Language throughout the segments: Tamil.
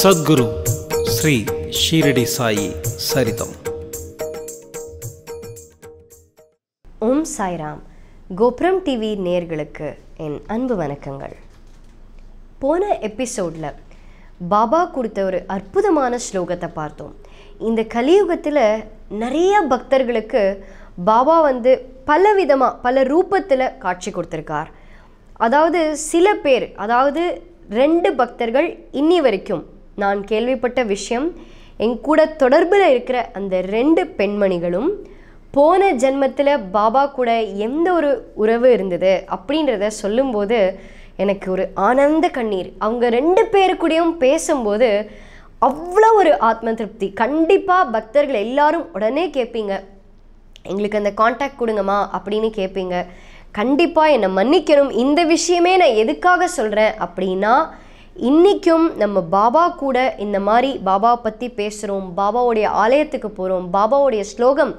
சத்குரு ஸ்ரீ ஷீரடி சாயி சரிதம் ஓம் சாய்ராம் கோபுரம் டிவி நேர்களுக்கு என் அன்பு வணக்கங்கள் போன எபிசோடில் பாபா கொடுத்த ஒரு அற்புதமான ஸ்லோகத்தை பார்த்தோம் இந்த கலியுகத்தில் நிறைய பக்தர்களுக்கு பாபா வந்து பல விதமாக பல ரூபத்தில் காட்சி கொடுத்துருக்கார் அதாவது சில பேர் அதாவது ரெண்டு பக்தர்கள் இன்னி வரைக்கும் நான் கேள்விப்பட்ட விஷயம் என் கூட தொடர்பில் இருக்கிற அந்த ரெண்டு பெண்மணிகளும் போன ஜென்மத்தில் பாபா கூட எந்த ஒரு உறவு இருந்தது அப்படின்றத சொல்லும்போது எனக்கு ஒரு ஆனந்த கண்ணீர் அவங்க ரெண்டு பேரு கூடயும் பேசும்போது அவ்வளோ ஒரு ஆத்ம திருப்தி கண்டிப்பாக பக்தர்கள் எல்லாரும் உடனே கேட்பீங்க எங்களுக்கு அந்த காண்டாக்ட் கொடுங்கம்மா அப்படின்னு கேட்பீங்க கண்டிப்பாக என்னை மன்னிக்கணும் இந்த விஷயமே நான் எதுக்காக சொல்கிறேன் அப்படின்னா இன்றைக்கும் நம்ம பாபா கூட இந்த மாதிரி பாபா பற்றி பேசுகிறோம் பாபாவுடைய ஆலயத்துக்கு போகிறோம் பாபாவுடைய ஸ்லோகம்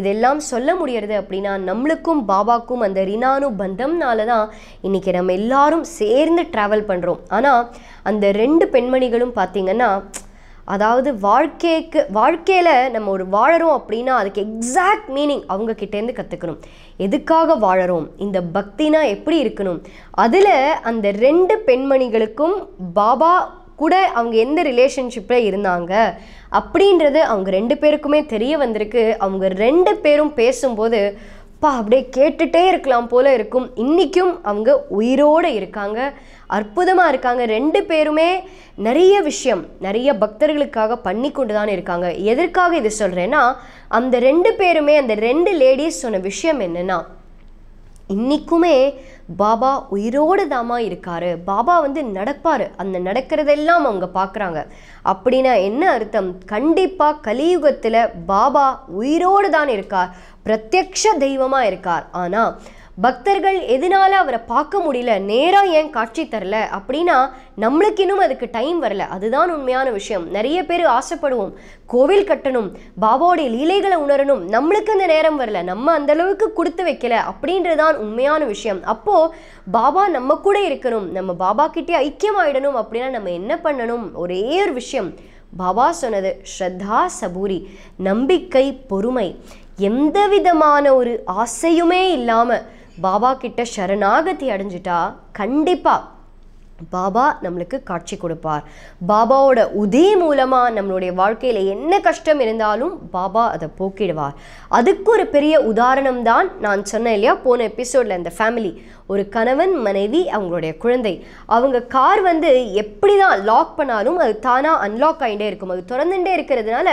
இதெல்லாம் சொல்ல முடியறது அப்படின்னா நம்மளுக்கும் பாபாக்கும் அந்த ரினானு பந்தம்னால தான் இன்னைக்கு நம்ம எல்லாரும் சேர்ந்து ட்ராவல் பண்ணுறோம் ஆனால் அந்த ரெண்டு பெண்மணிகளும் பார்த்திங்கன்னா அதாவது வாழ்க்கைக்கு வாழ்க்கையில் நம்ம ஒரு வாழறோம் அப்படின்னா அதுக்கு எக்ஸாக்ட் மீனிங் அவங்க கிட்டேருந்து கற்றுக்கணும் எதுக்காக வாழறோம் இந்த பக்தினா எப்படி இருக்கணும் அதில் அந்த ரெண்டு பெண்மணிகளுக்கும் பாபா கூட அவங்க எந்த ரிலேஷன்ஷிப்பில் இருந்தாங்க அப்படின்றது அவங்க ரெண்டு பேருக்குமே தெரிய வந்திருக்கு அவங்க ரெண்டு பேரும் பேசும்போது அப்பா அப்படியே கேட்டுகிட்டே இருக்கலாம் போல இருக்கும் இன்றைக்கும் அவங்க உயிரோடு இருக்காங்க அற்புதமாக இருக்காங்க ரெண்டு பேருமே நிறைய விஷயம் நிறைய பக்தர்களுக்காக பண்ணி கொண்டு தான் இருக்காங்க எதற்காக இது சொல்கிறேன்னா அந்த ரெண்டு பேருமே அந்த ரெண்டு லேடிஸ் சொன்ன விஷயம் என்னென்னா இன்றைக்குமே பாபா உயிரோடு தாமா இருக்கார் பாபா வந்து நடப்பார் அந்த நடக்கிறதெல்லாம் அவங்க பார்க்குறாங்க அப்படின்னா என்ன அர்த்தம் கண்டிப்பாக கலியுகத்தில் பாபா உயிரோடு தான் இருக்கார் பிரத்யக்ஷ தெய்வமாக இருக்கார் ஆனால் பக்தர்கள் எதனால அவரை பார்க்க முடியல நேராக ஏன் காட்சி தரல அப்படின்னா நம்மளுக்கு இன்னும் அதுக்கு டைம் வரல அதுதான் உண்மையான விஷயம் நிறைய பேர் ஆசைப்படுவோம் கோவில் கட்டணும் பாபாவுடைய லீலைகளை உணரணும் நம்மளுக்கு அந்த நேரம் வரல நம்ம அந்த அளவுக்கு கொடுத்து வைக்கல அப்படின்றதான் உண்மையான விஷயம் அப்போ பாபா நம்ம கூட இருக்கணும் நம்ம பாபா கிட்டே ஐக்கியமாயிடணும் அப்படின்னா நம்ம என்ன பண்ணணும் ஒரே ஒரு விஷயம் பாபா சொன்னது ஸ்ரத்தா சபூரி நம்பிக்கை பொறுமை எந்த விதமான ஒரு ஆசையுமே இல்லாமல் பாபா கிட்ட சரணாகதி அடைஞ்சிட்டா கண்டிப்பாக பாபா நம்மளுக்கு காட்சி கொடுப்பார் பாபாவோட உதி மூலமாக நம்மளுடைய வாழ்க்கையில் என்ன கஷ்டம் இருந்தாலும் பாபா அதை போக்கிடுவார் அதுக்கு ஒரு பெரிய உதாரணம் தான் நான் சொன்னேன் இல்லையா போன எபிசோட்ல இந்த ஃபேமிலி ஒரு கணவன் மனைவி அவங்களுடைய குழந்தை அவங்க கார் வந்து எப்படி தான் லாக் பண்ணாலும் அது தானாக அன்லாக் ஆகிட்டே இருக்கும் அது திறந்துட்டே இருக்கிறதுனால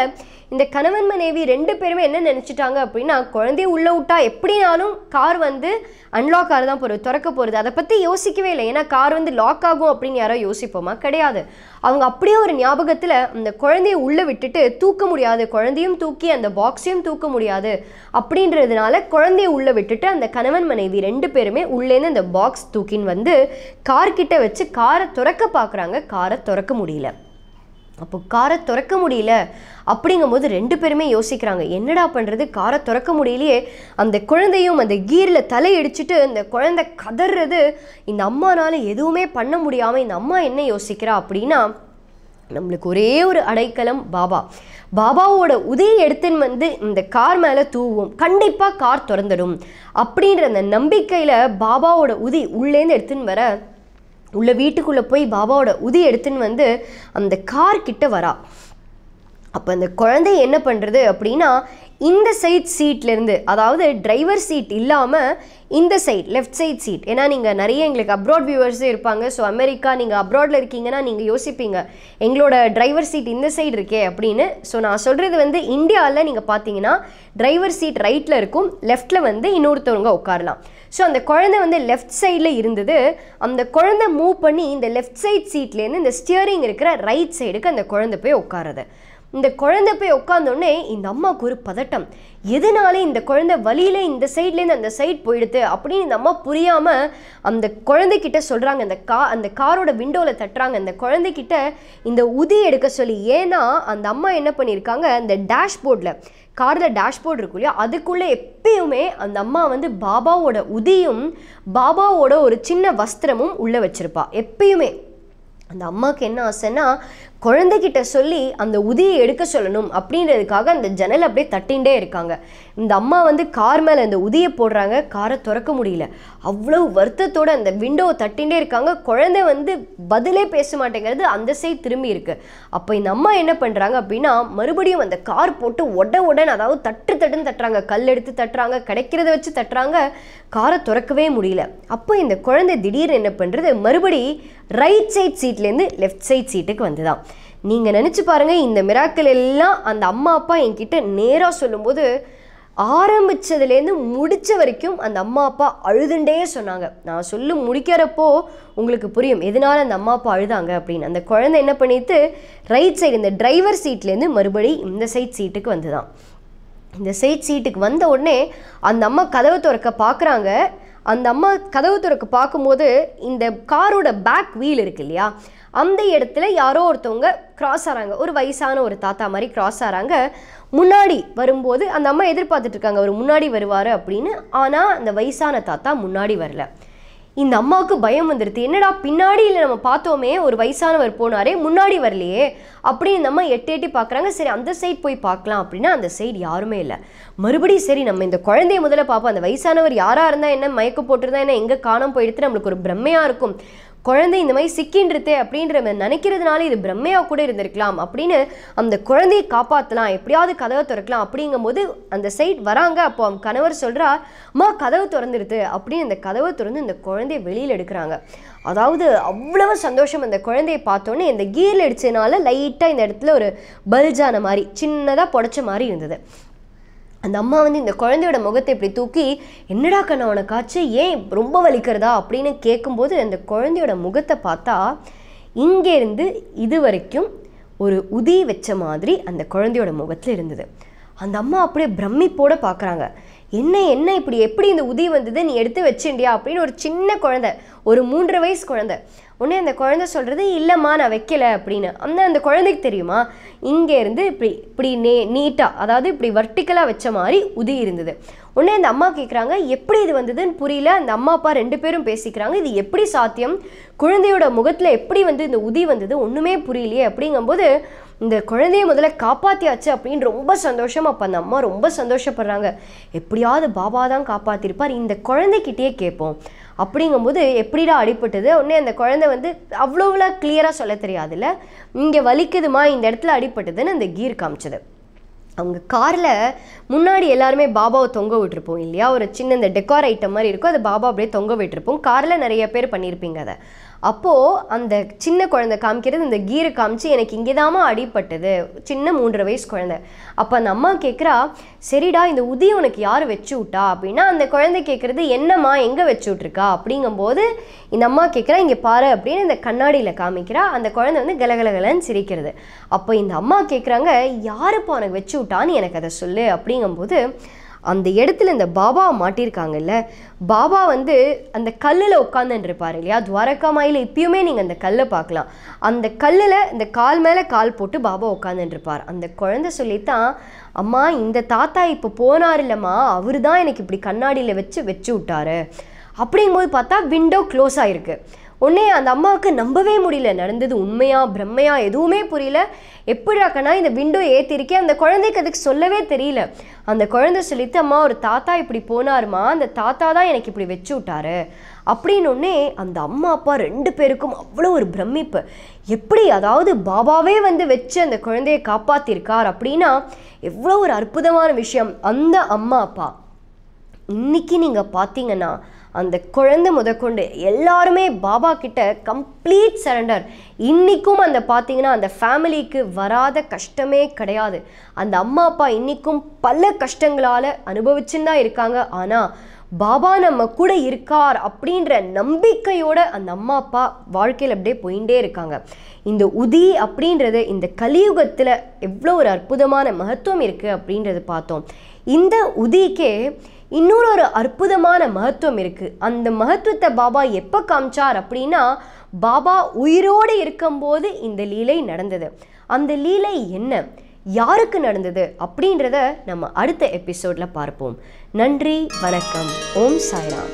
இந்த கணவன் மனைவி ரெண்டு பேருமே என்ன நினச்சிட்டாங்க அப்படின்னா குழந்தைய உள்ளே விட்டா எப்படினாலும் கார் வந்து அன்லாக் ஆக தான் போகிறது திறக்க போகிறது அதை பற்றி யோசிக்கவே இல்லை ஏன்னா கார் வந்து லாக் ஆகும் அப்படின்னு யாரோ யோசிப்போமா கிடையாது அவங்க அப்படியே ஒரு ஞாபகத்தில் அந்த குழந்தைய உள்ளே விட்டுட்டு தூக்க முடியாது குழந்தையும் தூக்கி அந்த பாக்ஸையும் தூக்க முடியாது அப்படின்றதுனால குழந்தைய உள்ளே விட்டுட்டு அந்த கணவன் மனைவி ரெண்டு பேருமே உள்ளேருந்து அந்த பாக்ஸ் தூக்கின்னு வந்து கார்கிட்ட வச்சு காரை துறக்க பார்க்குறாங்க காரை துறக்க முடியல அப்போ காரை திறக்க முடியல அப்படிங்கும்போது ரெண்டு பேருமே யோசிக்கிறாங்க என்னடா பண்ணுறது காரை திறக்க முடியலையே அந்த குழந்தையும் அந்த கீரில் தலையடிச்சுட்டு அந்த குழந்தை கதறது இந்த அம்மானால எதுவுமே பண்ண முடியாமல் இந்த அம்மா என்ன யோசிக்கிறா அப்படின்னா நம்மளுக்கு ஒரே ஒரு அடைக்கலம் பாபா பாபாவோட உதய எடுத்துன்னு வந்து இந்த கார் மேலே தூவும் கண்டிப்பாக கார் திறந்துடும் அப்படின்ற அந்த நம்பிக்கையில் பாபாவோட உதி உள்ளேருந்து எடுத்துன்னு வர உள்ள வீட்டுக்குள்ளே போய் பாபாவோட உதி எடுத்துன்னு வந்து அந்த கார் கிட்ட வரா அப்போ அந்த குழந்தை என்ன பண்ணுறது அப்படின்னா இந்த சைட் சீட்லேருந்து அதாவது டிரைவர் சீட் இல்லாமல் இந்த சைட் லெஃப்ட் சைட் சீட் ஏன்னா நீங்கள் நிறைய எங்களுக்கு அப்ராட் வியூவர்ஸே இருப்பாங்க ஸோ அமெரிக்கா நீங்கள் அப்ராடில் இருக்கீங்கன்னா நீங்கள் யோசிப்பீங்க எங்களோட டிரைவர் சீட் இந்த சைடு இருக்கே அப்படின்னு ஸோ நான் சொல்கிறது வந்து இந்தியாவில் நீங்கள் பார்த்தீங்கன்னா டிரைவர் சீட் ரைட்டில் இருக்கும் லெஃப்ட்டில் வந்து இன்னொருத்தவங்க உட்காரலாம் ஸோ அந்த குழந்தை வந்து லெஃப்ட் சைடில் இருந்தது அந்த குழந்தை மூவ் பண்ணி இந்த லெஃப்ட் சைட் சீட்லேருந்து இந்த ஸ்டியரிங் இருக்கிற ரைட் சைடுக்கு அந்த குழந்தை போய் உட்காருது இந்த குழந்தை போய் உட்காந்தோடனே இந்த அம்மாவுக்கு ஒரு பதட்டம் எதனாலே இந்த குழந்தை வழியில் இந்த சைட்லேருந்து அந்த சைட் போயிடுது அப்படின்னு இந்த அம்மா புரியாமல் அந்த குழந்தைக்கிட்ட சொல்கிறாங்க அந்த கா அந்த காரோட விண்டோவில் தட்டுறாங்க அந்த குழந்தைக்கிட்ட இந்த உதி எடுக்க சொல்லி ஏன்னா அந்த அம்மா என்ன பண்ணியிருக்காங்க அந்த டேஷ்போர்டில் காரில் டேஷ்போர்ட் இருக்கும் இல்லையா அதுக்குள்ளே எப்பயுமே அந்த அம்மா வந்து பாபாவோட உதியும் பாபாவோட ஒரு சின்ன வஸ்திரமும் உள்ளே வச்சுருப்பா எப்பயுமே அந்த அம்மாவுக்கு என்ன ஆசைன்னா குழந்தைகிட்ட சொல்லி அந்த உதியை எடுக்க சொல்லணும் அப்படின்றதுக்காக அந்த ஜன்னல் அப்படியே தட்டின்ண்டே இருக்காங்க இந்த அம்மா வந்து கார் மேலே அந்த உதியை போடுறாங்க காரை திறக்க முடியல அவ்வளோ வருத்தத்தோடு அந்த விண்டோவை தட்டின்ண்டே இருக்காங்க குழந்தை வந்து பதிலே பேச மாட்டேங்கிறது அந்த சைட் திரும்பி இருக்குது அப்போ இந்த அம்மா என்ன பண்ணுறாங்க அப்படின்னா மறுபடியும் அந்த கார் போட்டு உட உடன் அதாவது தட்டு தட்டுன்னு தட்டுறாங்க கல் எடுத்து தட்டுறாங்க கிடைக்கிறத வச்சு தட்டுறாங்க காரை திறக்கவே முடியல அப்போ இந்த குழந்தை திடீர்னு என்ன பண்ணுறது மறுபடி ரைட் சைட் சீட்லேருந்து லெஃப்ட் சைட் சீட்டுக்கு வந்துதான் நீங்கள் நினச்சி பாருங்கள் இந்த மிராக்கள் எல்லாம் அந்த அம்மா அப்பா என்கிட்ட நேராக சொல்லும்போது ஆரம்பித்ததுலேருந்து முடித்த வரைக்கும் அந்த அம்மா அப்பா அழுதுண்டே சொன்னாங்க நான் சொல்லி முடிக்கிறப்போ உங்களுக்கு புரியும் எதனால் அந்த அம்மா அப்பா அழுதாங்க அப்படின்னு அந்த குழந்தை என்ன பண்ணிட்டு ரைட் சைடு இந்த டிரைவர் சீட்லேருந்து மறுபடி இந்த சைட் சீட்டுக்கு வந்து தான் இந்த சைட் சீட்டுக்கு வந்த உடனே அந்த அம்மா கதவை திறக்க பார்க்குறாங்க அந்த அம்மா கதவு துறக்க பார்க்கும்போது இந்த காரோட பேக் வீல் இருக்கு இல்லையா அந்த இடத்துல யாரோ ஒருத்தவங்க கிராஸ் ஆகிறாங்க ஒரு வயசான ஒரு தாத்தா மாதிரி கிராஸ் ஆகிறாங்க முன்னாடி வரும்போது அந்த அம்மா எதிர்பார்த்துட்டு இருக்காங்க அவர் முன்னாடி வருவார் அப்படின்னு ஆனால் அந்த வயசான தாத்தா முன்னாடி வரல இந்த அம்மாவுக்கு பயம் வந்துடுது என்னடா பின்னாடியில் நம்ம பார்த்தோமே ஒரு வயசானவர் போனாரே முன்னாடி வரலையே அப்படின்னு இந்த அம்மா எட்டு எட்டி பார்க்குறாங்க சரி அந்த சைட் போய் பார்க்கலாம் அப்படின்னா அந்த சைடு யாருமே இல்லை மறுபடியும் சரி நம்ம இந்த குழந்தைய முதல்ல பார்ப்போம் அந்த வயசானவர் யாராக இருந்தால் என்ன மயக்க போட்டிருந்தா என்ன எங்கே காணாமல் போயிடுத்து நம்மளுக்கு ஒரு பிரம்மையாக இருக்கும் குழந்தை இந்த மாதிரி சிக்கின்றது அப்படின்ற நினைக்கிறதுனால இது பிரம்மையாக கூட இருந்திருக்கலாம் அப்படின்னு அந்த குழந்தையை காப்பாற்றலாம் எப்படியாவது கதவை திறக்கலாம் அப்படிங்கும்போது அந்த சைட் வராங்க அப்போ அவங்க கணவர் சொல்கிறா அம்மா கதவு திறந்துருது அப்படின்னு அந்த கதவை திறந்து இந்த குழந்தைய வெளியில் எடுக்கிறாங்க அதாவது அவ்வளவு சந்தோஷம் அந்த குழந்தையை பார்த்தோன்னே இந்த கீரில் அடிச்சதுனால லைட்டாக இந்த இடத்துல ஒரு பல்ஜான மாதிரி சின்னதாக புடச்ச மாதிரி இருந்தது அந்த அம்மா வந்து இந்த குழந்தையோட முகத்தை இப்படி தூக்கி என்னடா கண்ணா ஆச்சு ஏன் ரொம்ப வலிக்கிறதா அப்படின்னு கேட்கும்போது அந்த குழந்தையோட முகத்தை பார்த்தா இங்கேருந்து இது வரைக்கும் ஒரு உதி வச்ச மாதிரி அந்த குழந்தையோட முகத்தில் இருந்தது அந்த அம்மா அப்படியே பிரமிப்போடு பார்க்குறாங்க என்ன என்ன இப்படி எப்படி இந்த உதி வந்தது நீ எடுத்து வச்சுண்டியா அப்படின்னு ஒரு சின்ன குழந்தை ஒரு மூன்று வயசு குழந்தை உடனே அந்த குழந்தை சொல்கிறது இல்லைம்மா நான் வைக்கலை அப்படின்னு அந்த அந்த குழந்தைக்கு தெரியுமா இங்கேருந்து இப்படி இப்படி நே நீட்டாக அதாவது இப்படி வர்டிக்கலாக வச்ச மாதிரி உதி இருந்தது உடனே அந்த அம்மா கேட்குறாங்க எப்படி இது வந்ததுன்னு புரியல அந்த அம்மா அப்பா ரெண்டு பேரும் பேசிக்கிறாங்க இது எப்படி சாத்தியம் குழந்தையோட முகத்தில் எப்படி வந்து இந்த உதி வந்தது ஒன்றுமே புரியலையே அப்படிங்கும்போது இந்த குழந்தைய முதல்ல காப்பாற்றியாச்சு அப்படின்னு ரொம்ப சந்தோஷம் அப்போ அந்த அம்மா ரொம்ப சந்தோஷப்படுறாங்க எப்படியாவது பாபா தான் காப்பாற்றிருப்பார் இந்த குழந்தைக்கிட்டேயே கேட்போம் அப்படிங்கும்போது எப்படிடா அடிபட்டது உடனே அந்த குழந்தை வந்து அவ்வளோவில் கிளியராக சொல்ல தெரியாதுல்ல இங்கே வலிக்குதுமா இந்த இடத்துல அடிபட்டதுன்னு அந்த கீர் காமிச்சது அவங்க காரில் முன்னாடி எல்லாருமே பாபாவை தொங்க விட்டுருப்போம் இல்லையா ஒரு சின்ன இந்த டெக்கார் ஐட்டம் மாதிரி இருக்கும் அது பாபா அப்படியே தொங்க விட்டுருப்போம் காரில் நிறைய பேர் பண்ணியிருப்பீங்க அதை அப்போது அந்த சின்ன குழந்தை காமிக்கிறது இந்த கீரை காமிச்சு எனக்கு இங்கே தாமா அடிப்பட்டது சின்ன மூன்று வயசு குழந்தை அப்போ அந்த அம்மா கேட்குறா சரிடா இந்த உதி உனக்கு யார் வச்சு விட்டா அப்படின்னா அந்த குழந்தை கேட்குறது என்னம்மா எங்கே வச்சு விட்ருக்கா அப்படிங்கும்போது இந்த அம்மா கேட்குறா இங்கே பாரு அப்படின்னு இந்த கண்ணாடியில் காமிக்கிறா அந்த குழந்தை வந்து கலகலகலன்னு சிரிக்கிறது அப்போ இந்த அம்மா கேட்குறாங்க யாருப்பா உனக்கு வச்சு விட்டான்னு எனக்கு அதை சொல்லு அப்படிங்கும்போது அந்த இடத்துல இந்த பாபாவை மாட்டியிருக்காங்கல்ல பாபா வந்து அந்த கல்லில் உட்காந்துருப்பார் இல்லையா துவாரகா மாயில் இப்பயுமே நீங்கள் அந்த கல்லை பார்க்கலாம் அந்த கல்லில் இந்த கால் மேலே கால் போட்டு பாபா உட்காந்துருப்பார் அந்த குழந்தை சொல்லித்தான் அம்மா இந்த தாத்தா இப்போ போனார் இல்லைம்மா அவர் தான் எனக்கு இப்படி கண்ணாடியில் வச்சு வச்சு விட்டாரு அப்படிங்கும்போது பார்த்தா விண்டோ க்ளோஸ் ஆகிருக்கு உடனே அந்த அம்மாவுக்கு நம்பவே முடியல நடந்தது உண்மையா பிரம்மையா எதுவுமே புரியல எப்படியாக்கனா இந்த விண்டோ ஏற்றிருக்கே அந்த குழந்தைக்கு அதுக்கு சொல்லவே தெரியல அந்த குழந்தை சொல்லித்து அம்மா ஒரு தாத்தா இப்படி போனாருமா அந்த தாத்தா தான் எனக்கு இப்படி வச்சு விட்டாரு அப்படின்னொடனே அந்த அம்மா அப்பா ரெண்டு பேருக்கும் அவ்வளோ ஒரு பிரமிப்பு எப்படி அதாவது பாபாவே வந்து வச்சு அந்த குழந்தையை காப்பாத்திருக்கார் அப்படின்னா எவ்வளோ ஒரு அற்புதமான விஷயம் அந்த அம்மா அப்பா இன்னைக்கு நீங்கள் பார்த்தீங்கன்னா அந்த குழந்தை முதற்கொண்டு எல்லாருமே பாபா கிட்ட கம்ப்ளீட் சரண்டர் இன்றைக்கும் அந்த பார்த்தீங்கன்னா அந்த ஃபேமிலிக்கு வராத கஷ்டமே கிடையாது அந்த அம்மா அப்பா இன்றைக்கும் பல கஷ்டங்களால் அனுபவிச்சுன்னு தான் இருக்காங்க ஆனால் பாபா நம்ம கூட இருக்கார் அப்படின்ற நம்பிக்கையோட அந்த அம்மா அப்பா வாழ்க்கையில் அப்படியே போயிட்டே இருக்காங்க இந்த உதி அப்படின்றது இந்த கலியுகத்தில் எவ்வளோ ஒரு அற்புதமான மகத்துவம் இருக்குது அப்படின்றது பார்த்தோம் இந்த உதிக்கே இன்னொரு ஒரு அற்புதமான மகத்துவம் இருக்குது அந்த மகத்துவத்தை பாபா எப்போ காமிச்சார் அப்படின்னா பாபா உயிரோடு இருக்கும்போது இந்த லீலை நடந்தது அந்த லீலை என்ன யாருக்கு நடந்தது அப்படின்றத நம்ம அடுத்த எபிசோடில் பார்ப்போம் நன்றி வணக்கம் ஓம் சாய்ராம்